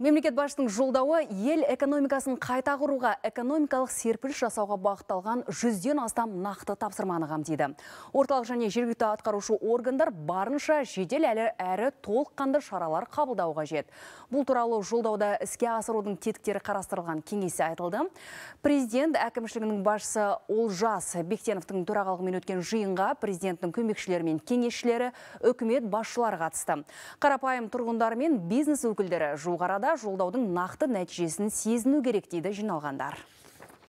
Мемлекет басшысының жолдауы ел экономикасын қайта құруға, экономикалық серпіліс жасауға бағытталған жүзден астам нақты тапсырманы қамтиды. Орталық және жергілікті атқарушы органдар барынша жедел әлі әрі толыққанды шаралар қабылдауға қажет. Бұл туралы жолдауда іске асырудың тетіктері қарастырылған кеңесі айтылды. Президент әкімшілігінің басшысы Олжас Бектеновтің төрағалығымен өткен жиынға президенттің көмекшілері мен кеңесшілері үкімет басшылары қатысты. Қарапайым тұрғындар мен бизнес өкілдері жуық жолдаудың нақты нәтижесін сезіну керек дейді жиналғандар